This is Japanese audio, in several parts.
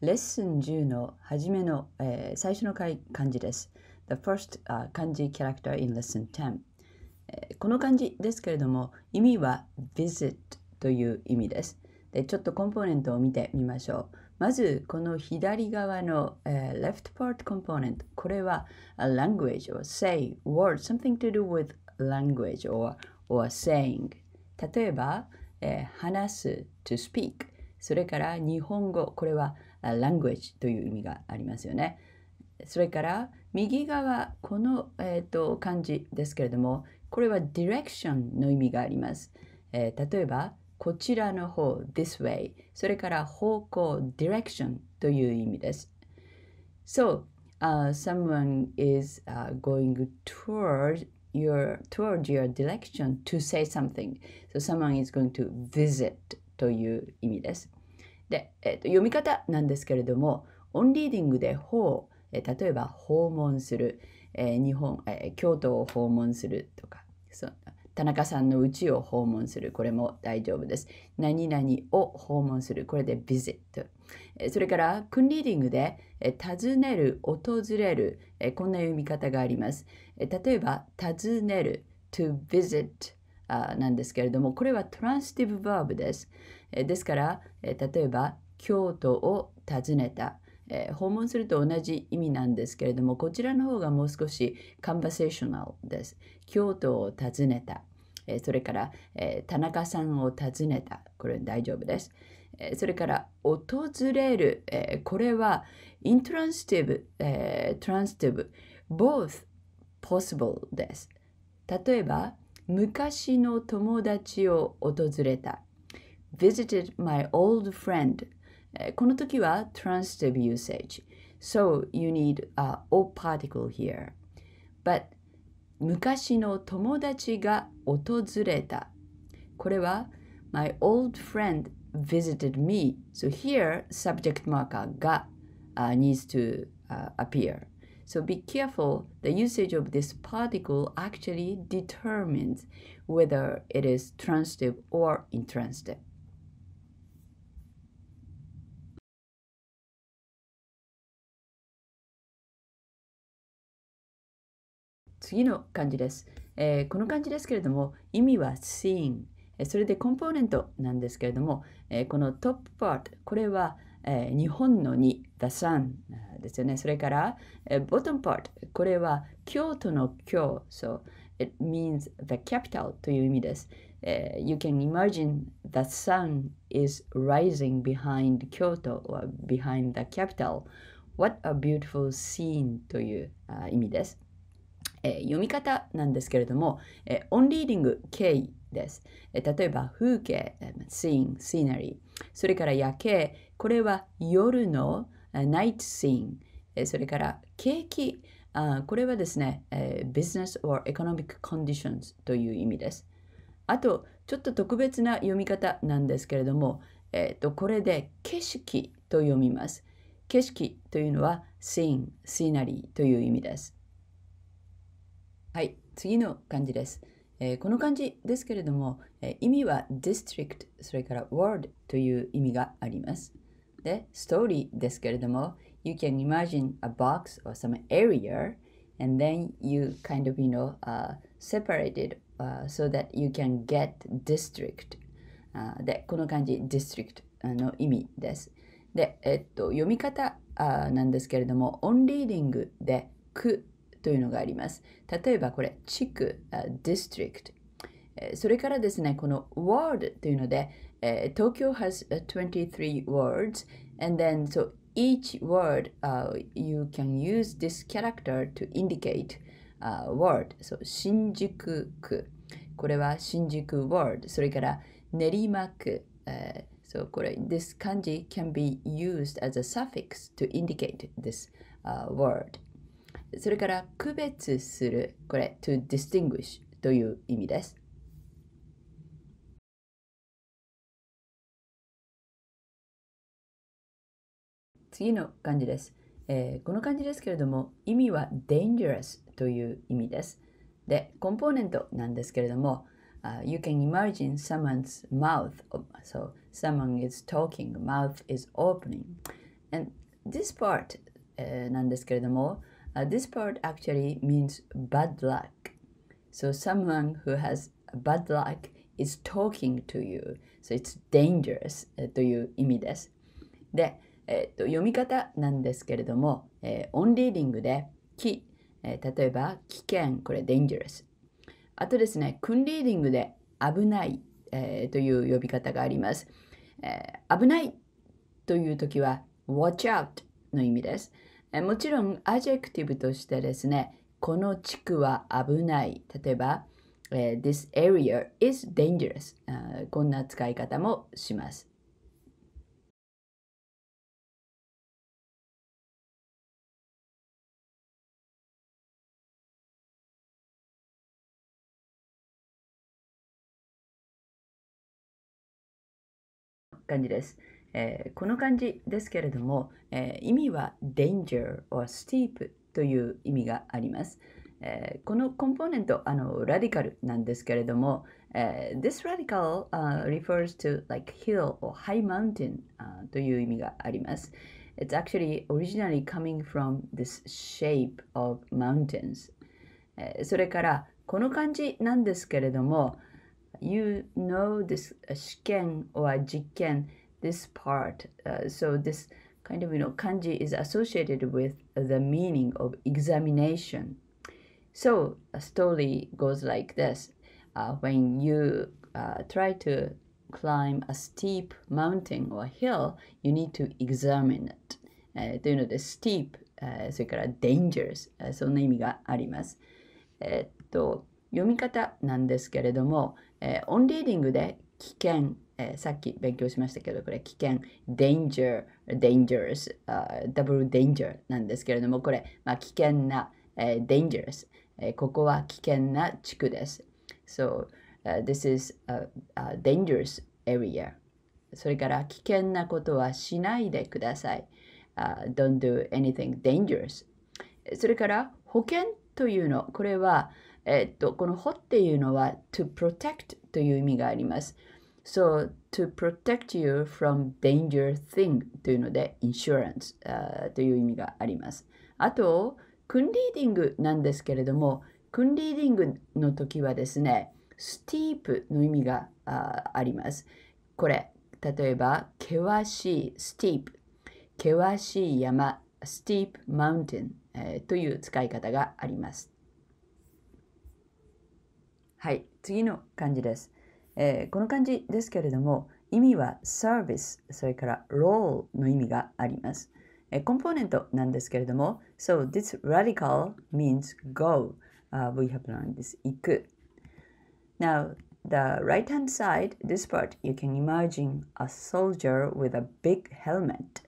レッスン10の初めの、えー、最初の漢字です。The first、uh, 漢字 character in lesson 10、えー、この漢字ですけれども、意味は visit という意味です。で、ちょっとコンポーネントを見てみましょう。まず、この左側の、えー、left part component、これは a language or say word, something to do with language or, or saying。例えば、えー、話す to speak。それから日本語、これは language という意味がありますよね。それから右側この、えーと、漢字ですけれどもこれは direction の意味があります。えー、例えばこちらの方 this way それから方向 direction という意味です。So、uh, someone is、uh, going toward your toward your direction to say something. So someone is going to visit という意味です。で、えーと、読み方なんですけれどもオンリーディングで「ほう」例えば「訪問する」えー、日本、えー、京都を訪問するとかそ田中さんの家を訪問するこれも大丈夫です。何々を訪問するこれで visit。それからクンリーディングで、えー、訪ねる訪れる、えー、こんな読み方があります。えー、例えば訪ねる to visit なんですけれどもこれはトランスティブバーブです。ですから例えば京都を訪ねた訪問すると同じ意味なんですけれどもこちらの方がもう少しカンバセーショナルです。京都を訪ねたそれから田中さんを訪ねたこれ大丈夫です。それから訪れるこれはイントランスティブトランスティブ both possible です。例えば昔の友達を訪れた visited my old friend. この時は uh, transitive usage. So you need a O particle here. But 昔の友達が訪れた。これは my old friend visited me. So here subject marker が、uh, needs to uh, appear. So be careful, the usage of this particle actually determines whether it is transitive or intransitive. 次の漢字です。えー、この漢字ですけれども、意味は seen、それでコンポーネントなんですけれども、えー、このトップパート、これは、えー、日本の2、the sun ですよね。それから、えー、ボトムパート、これは京都の京、so it means the capital という意味です。Uh, you can imagine the sun is rising behind Kyoto or behind the capital. What a beautiful scene という、uh, 意味です。えー、読み方なんですけれども、えー、オンリーディング経緯です、えー、例えば風景、scene, scenery それから夜景これは夜のナイトシーン。それから景気これはですね、business or economic conditions という意味です。あと、ちょっと特別な読み方なんですけれども、えーと、これで景色と読みます。景色というのは scene, scenery という意味です。はい、次の漢字です。えー、この漢字ですけれども、えー、意味は district、それから word という意味があります。で、ストーリーですけれども、You can imagine a box or some area and then you kind of, you know,、uh, separate it、uh, so that you can get district、uh, で、この漢字 district の意味です。で、えっと、読み方あなんですけれども、on reading で、くというのがあります。例えばこれ、地区、district。それからですね、この word というので、t 京 k y has 23 words, and then so each word、you can use this character to indicate a word. So 新宿区。これは新宿 word。それから練馬区。So これ、this 漢字 can be used as a suffix to indicate this、word. それから区別する、これ to distinguish という意味です。次の漢字です、えー、この漢字ですけれども、意味は dangerous という意味です。で、コンポーネントなんですけれども、uh, you can imagine someone's mouth. So someone is talking, mouth is opening. And this part、えー、なんですけれども、Uh, this part actually means bad luck. So someone who has bad luck is talking to you. So it's dangerous という意味です。で、えー、と読み方なんですけれども、えー、オンリーディングでき、えー、例えば危険、これ dangerous。あとですね、クンリーディングで危ない、えー、という呼び方があります。えー、危ないという時は watch out の意味です。もちろんアジェクティブとしてですね、この地区は危ない。例えば、This area is dangerous. こんな使い方もします。感じです。えー、この漢字ですけれども、えー、意味は danger or steep という意味があります。えー、このコンポーネント、あの、ラディカルなんですけれども、えー、This radical、uh, refers to like hill or high mountain、uh, という意味があります。It's actually originally coming from this shape of mountains、それから、この漢字なんですけれども、You know this 試験 or 実験 this part uh, so this kind of you know kanji is associated with the meaning of examination so a story goes like this uh, when you uh, try to climb a steep mountain or hill you need to examine it uh, you know the steep uh, それから dangerous uh, そんな意味がありますえっと読み方なんですけれども、えー、オンリーディングで危険えー、さっき勉強しましたけど、これ危険、danger、dangerous、double danger なんですけれども、これ、まあ、危険な、えー、dangerous、えー。ここは危険な地区です。So,、uh, this is a, a dangerous area. それから危険なことはしないでください。Uh, don't do anything dangerous。それから保険というの、これは、えー、っとこの保っていうのは to protect という意味があります。So, to protect you from danger thing というので insurance、uh, という意味があります。あと、クンリーディングなんですけれども、クンリーディングの時はですね、スティープの意味がああります。これ、例えば、険しいスティープ、険しい山、スティープマウンテン、えー、という使い方があります。はい、次の漢字です。えー、この漢字ですけれども意味はサービスそれからロールの意味があります、えー、コンポーネントなんですけれども So this radical means go、uh, we have learned this 行く Now the right hand side this part you can imagine a soldier with a big helmet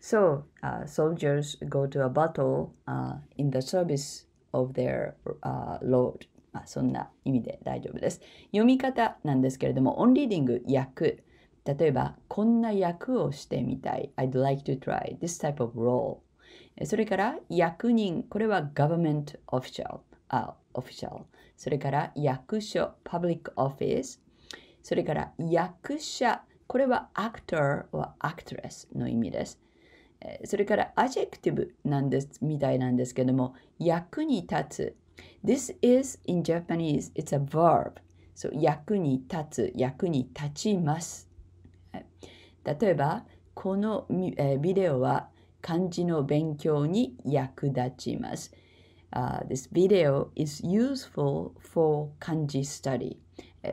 So uh, soldiers go to a battle uh, in the service of their uh, lord まあ、そんな意味で大丈夫です。読み方なんですけれども、オンリーディング、役。例えば、こんな役をしてみたい。I'd like to try this type of role. それから、役人。これは government official。あ、official。それから、役所、public office。それから、役者。これは actor or actress の意味です。それから、アジェクティブなんですみたいなんですけども、役に立つ。This is in Japanese, it's a verb. そう役に立つ、役に立ちます。はい、例えば、この、ビデオは漢字の勉強に役立ちます。Uh, this video is useful for 漢字 study.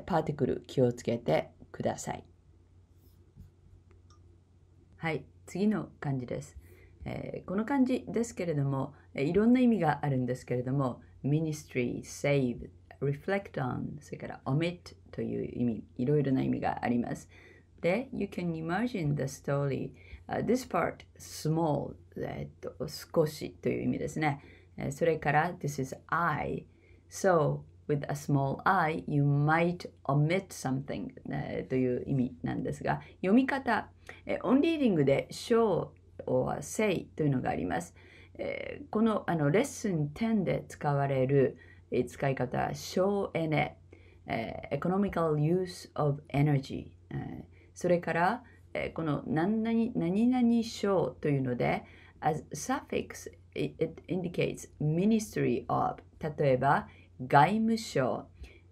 パーティクル気をつけてください。はい、次の漢字です。えー、この漢字ですけれども、いろんな意味があるんですけれども、ministry, save, reflect on それから omit という意味いろいろな意味がありますで you can imagine the story、uh, this part small えっと少しという意味ですねそれから this is I so with a small i you might omit something、えー、という意味なんですが読み方、えー、オンリーディングで show or say というのがあります、このレッスン10で使われる使い方は省エネ、エコノミカル・ユース・オブ・エネジー。それから、この何々何々省というので、as suffix, it indicates ministry of 例えば外務省、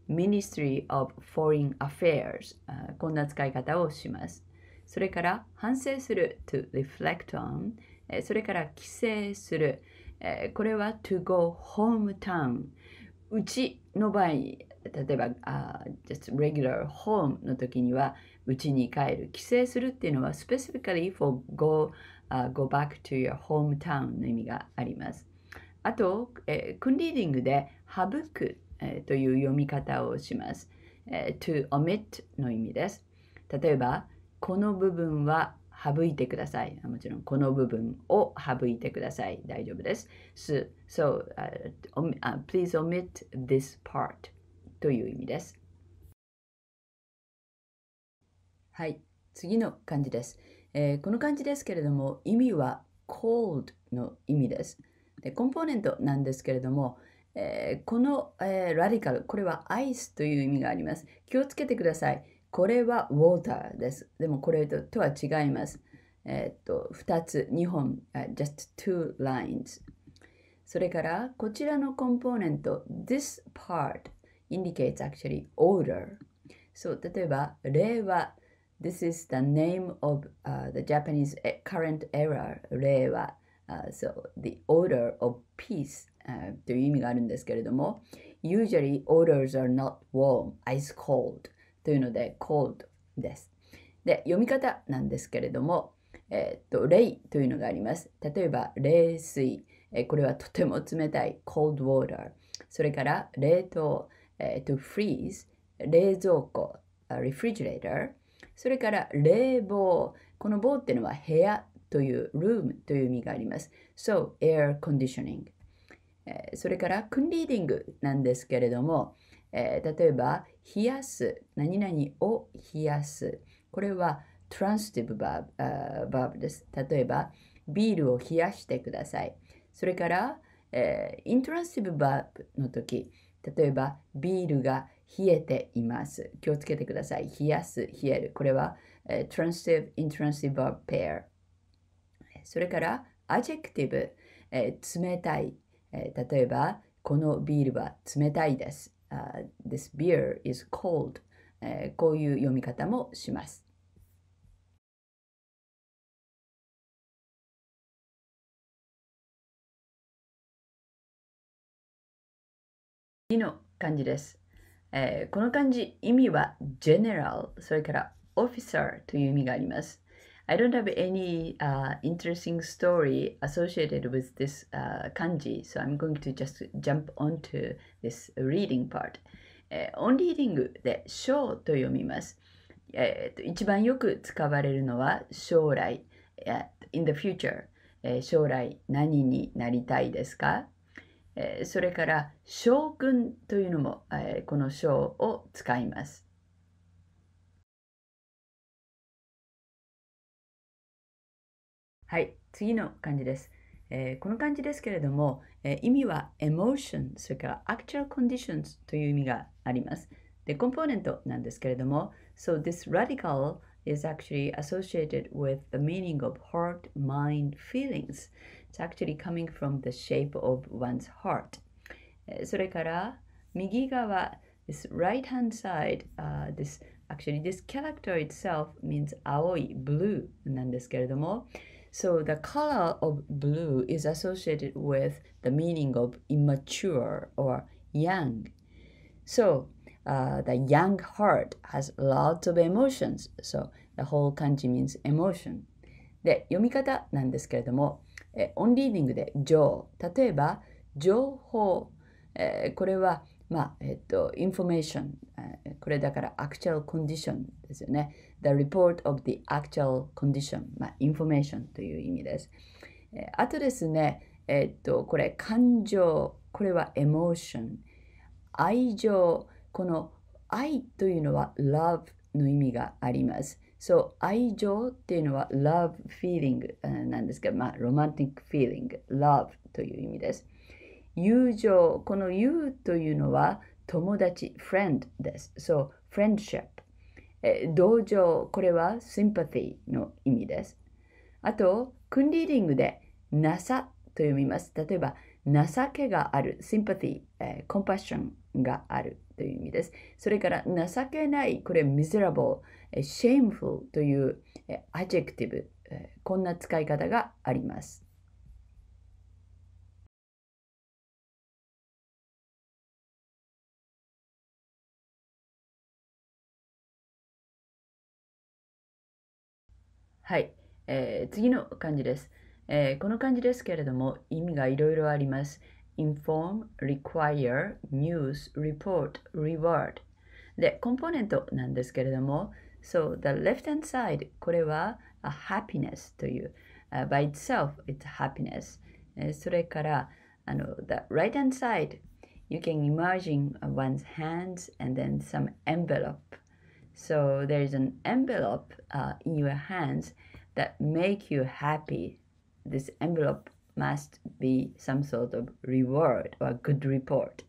ministry of foreign affairs こんな使い方をします。それから反省する to reflect on それから帰省する。これは to go home town。うちの場合、例えば、uh, just regular home の時には、うちに帰る。帰省するっていうのは specifically for go,、uh, go back to your hometown の意味があります。あと、えー、ンリーディングで省く、えー、という読み方をします。えー、to omit の意味です。例えば、この部分は省いてください。もちろんこの部分を省いてください。大丈夫です。so, uh, please omit this part という意味です。はい、次の漢字です。えー、この漢字ですけれども、意味は cold の意味です。でコンポーネントなんですけれども、えー、この、えー、ラディカル、これはアイスという意味があります。気をつけてください。これは water です。でもこれととは違います。えっと、2つ、2本、uh, just two lines。それから、こちらのコンポーネント、this part indicates actually order。そう、例えば、例は、This is the name of uh, the Japanese current era, 令和。Uh, so, the order of peace、uh, という意味があるんですけれども、Usually orders are not warm, ice cold. というので cold です。で、読み方なんですけれども、えっ、と、冷というのがあります。例えば、冷水、えー、これはとても冷たい cold water。それから、冷凍、えー、to freeze、冷蔵庫、refrigerator。それから、冷房。この棒っていうのは部屋という room という意味があります。So, air conditioning。えそれから、クンリーディングなんですけれども、えー、例えば、冷やす、何々を冷やす。これはトランスティブバーバー b です。例えば、ビールを冷やしてください。それから、えー、イン s ラ t i ティブバー b の時、例えば、ビールが冷えています。気をつけてください。冷やす、冷える。これは、えー、トランス r a n イン t i ン e verb p a ペア。それから、アジェクティブ、えー、冷たい、えー。例えば、このビールは冷たいです。uh, this beer is cold、えー、こういう読み方もします。2の漢字です、えー、この漢字意味は general それから officer という意味があります I don't have any uh, interesting story associated with this uh, kanji, so I'm going to just jump onto this reading part. えー、オンリーディングで「将」と読みます、えーと。一番よく使われるのは将来、in the future、えー、将来何になりたいですか、えー、それから将軍というのも、えー、この将を使います。はい、次の漢字です。えー、この漢字ですけれども、えー、意味は emotion、それから actual conditions という意味があります。で、コンポーネントなんですけれども、So this radical is actually associated with the meaning of heart, mind, feelings. It's actually coming from the shape of one's heart. それから右側、this right hand side,、uh, this actually this character itself means 青い blue なんですけれども、So the color of blue is associated with the meaning of immature or young. So uh, the young heart has lots of emotions. So the whole kanji means emotion. で、読み方なんですけれども、えオンリーディングで情。例えば、情報。えー、これはまあ、えっと、インフォメーション、これだから actual condition ですよね。The report of the actual condition、まあ、インフォメーションという意味です。えあとですね、えっと、これ感情、これはエモーション、愛情、この愛というのは love の意味があります。そう、愛情っていうのは love feeling なんですけど、まあ、romantic feeling、love という意味です。友情、この友というのは友達、friend です。そう、friendship。え同情、これは sympathy の意味です。あと、クンリーディングで、なさと読みます。例えば、情けがある、sympathy、え compassion があるという意味です。それから、情けない、これ miserable、え shameful という、えアジェクティブ、えこんな使い方があります。はい、えー、次の漢字です、えー、この漢字ですけれども意味がいろいろあります。inform, require, news, report, reward で、コンポーネントなんですけれども So, the left hand side これは a happiness という、uh, by itself it's happiness、えー、それからあの the right hand side you can imagine one's hands and then some envelope So there is an envelope uh, in your hands that make you happy. This envelope must be some sort of reward or good report.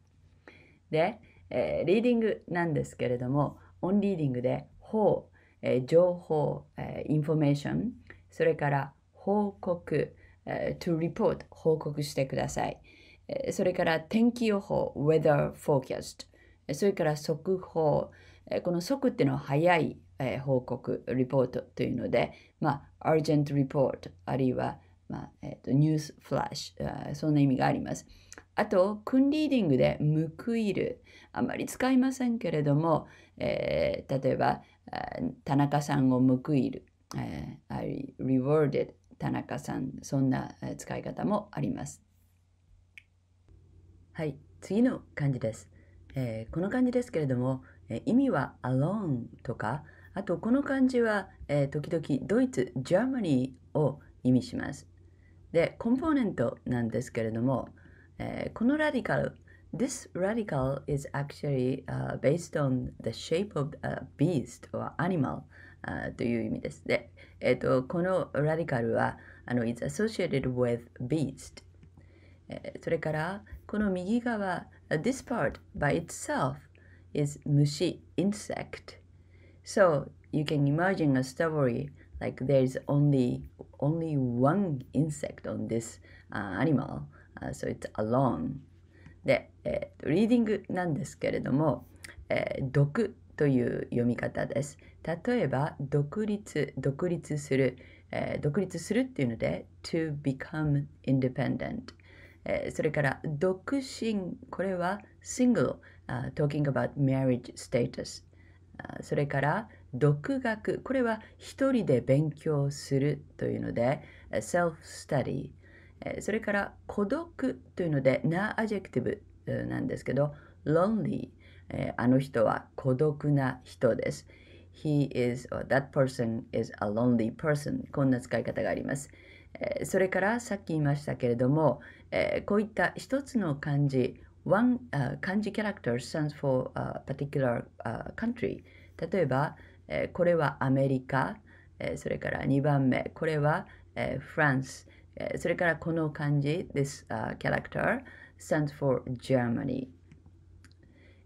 で、えー、リーディングなんですけれども、オンリーディングで法、えー、情報、えー、インフォメーション、それから報告、えー、to uh, uh, uh, report forecast、それから速報、この即っていうのは早い報告、リポートというので、まあ、urgent report あるいは、まあえー、とニュースフラッシュ、そんな意味があります。あと、クンリーディングで報いる。あまり使いませんけれども、えー、例えば、田中さんを報いる。えー、I rewarded 田中さん。そんな使い方もあります。はい、次の漢字です。えー、この漢字ですけれども、え意味は alone とかあとこの漢字は、えー、時々ドイツ、ジャーマニーを意味します。で、コンポーネントなんですけれども、えー、このラディカル、This radical is actually、uh, based on the shape of a beast or animal、uh, という意味です。で、えーと、このラディカルはあの It's associated with beast、えー、それからこの右側 this part by itself is mushi insect. So you can imagine a story like there is only only one insect on this uh, animal, uh, so it's alone. で、えー、リーディングなんですけれども、えー、毒という読み方です。例えば、独立、独立する、えー、独立するっていうので、to become independent。えー、それから独身これは single、uh, talking about marriage status それから独学これは一人で勉強するというので self study それから孤独というので na adjective なんですけど lonely あの人は孤独な人です He is or that person is a lonely person こんな使い方がありますそれからさっき言いましたけれども、えこういった一つの漢字 one、漢字キャラクター stands for a particular、country 例えば、えこれはアメリカ、えそれから2番目これは、えフランス、えそれからこの漢字 this、uh, character stands for Germany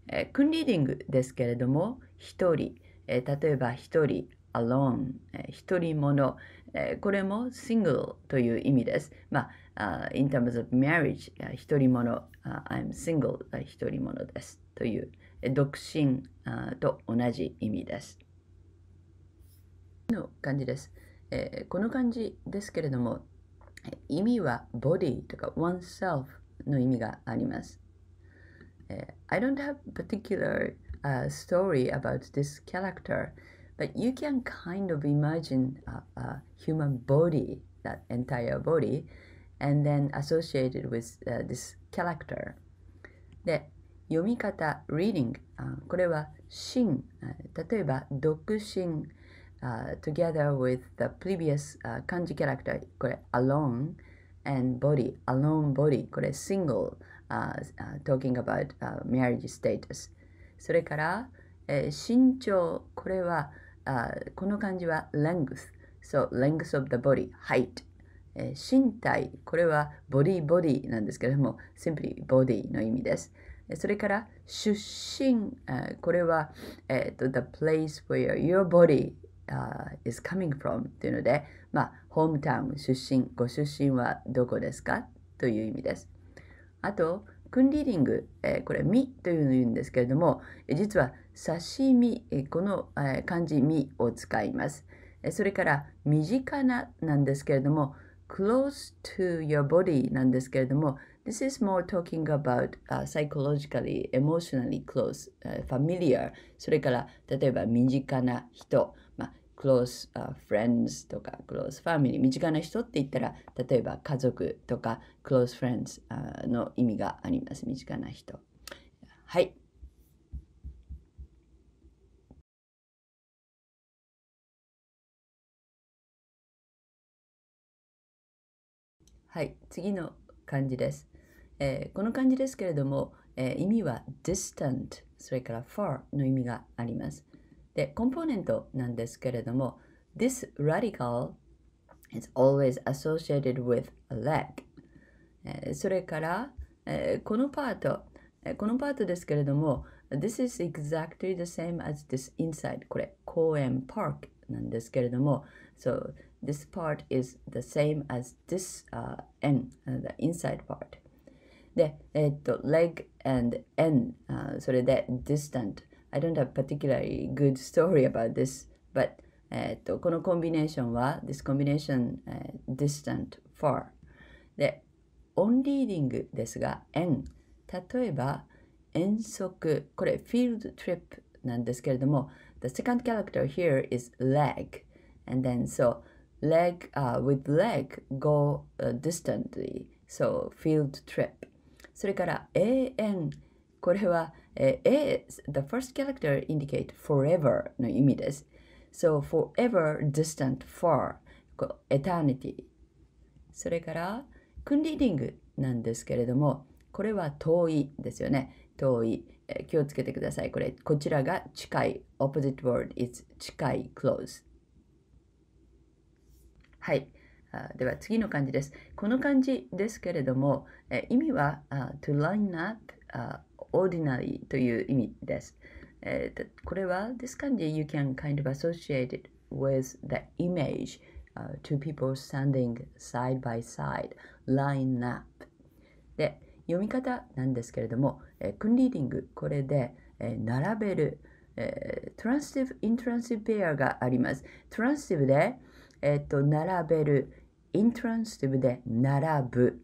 えクンリーディングですけれども一人、え例えば一人 alone、えー、一人者、えー、これも single という意味です。まあ、uh, in terms of marriage、uh, 一人者、uh, I'm single、uh, 一人者ですという、えー、独身、uh, と同じ意味です。の感じです、えー。この感じですけれども、意味は body とか oneself の意味があります。I don't have particular、uh, story about this character、But you can kind of imagine a, a human body, that entire body, and then associated with uh, this character. で、読み方 reading uh, これはシン例えば独身 together with the previous、uh, character, これ alone and body alone body single, single、uh, uh, talking about、uh, marriage status あこの漢字は length。So, length of the body, height. えー、身体、これは body, body なんですけれども、simply body の意味です。それから出身、これは、えー、と the place where your body、uh, is coming from というので、まあ、ホームタウン、出身、ご出身はどこですかという意味です。あと、クンリーディング、えー、これ、ミというのを言うんですけれども、実は刺身、この漢字「身」を使います。それから「身近な」なんですけれども close to your body なんですけれども This is more talking about、uh, psychologically, emotionally close,、uh, familiar それから例えば身近な人、まあ、close、uh, friends とか close family 身近な人って言ったら例えば家族とか close friends、uh, の意味があります身近な人はいはい、次の漢字です。えー、この漢字ですけれども、えー、意味は distant、それから far の意味があります。で、コンポーネントなんですけれども、this radical is always associated with a leg。えー、それから、えー、このパート、えー、このパートですけれども、this is exactly the same as this inside。これ、公園、パークなんですけれども、そう、this part is the same as this uh, N, uh, the inside part. で、えっと、leg and N、uh, I distant。I don't have particularly good story about this, but えっと、このコンビネーションは uh, this combination、uh, distant far. reading ですが N。例えば遠足、これ field trip なんですけれども、the second character here and then so leg uh, with leg go uh, distantly so field trip それから an これは、えー、A the first character indicate forever の意味です so forever distant far eternity それからクンリーディングなんですけれどもこれは遠いですよね遠い、え気をつけてくださいこれこちらが近い opposite word is 近い close はい。あでは次の漢字です。この漢字ですけれども、え意味は、uh, to line up、uh, ordinary という意味です。えー、これは、this 漢字 you can kind of associate it with the image、uh, two people standing side by side, line up で、読み方なんですけれども、えー、クンリーディング、これで、えー、並べる、えー、トランスティブ、イントランスティブペアがあります。トランスティブで、えっと、並べる。イントランスティブで並ぶ。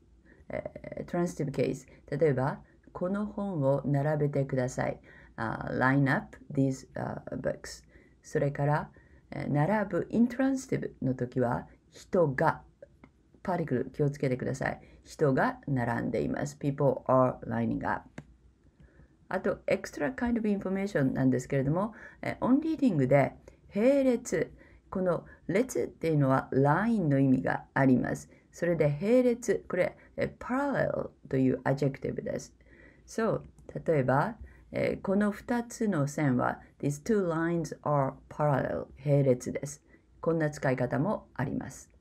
えー、トランスティブケース。例えば、この本を並べてください。Uh, line up these、uh, books。それから、えー、並ぶイントランスティブの時は、人が、パーティクル気をつけてください。人が並んでいます。People are lining up. あと、エクストラ kind of information なんですけれども、えオンリーディングで並列、この列っていうのはラインの意味があります。それで並列、これ、parallel というアジェクティブです。そう、例えば、えー、この2つの線は These two lines are parallel 並列です。こんな使い方もあります。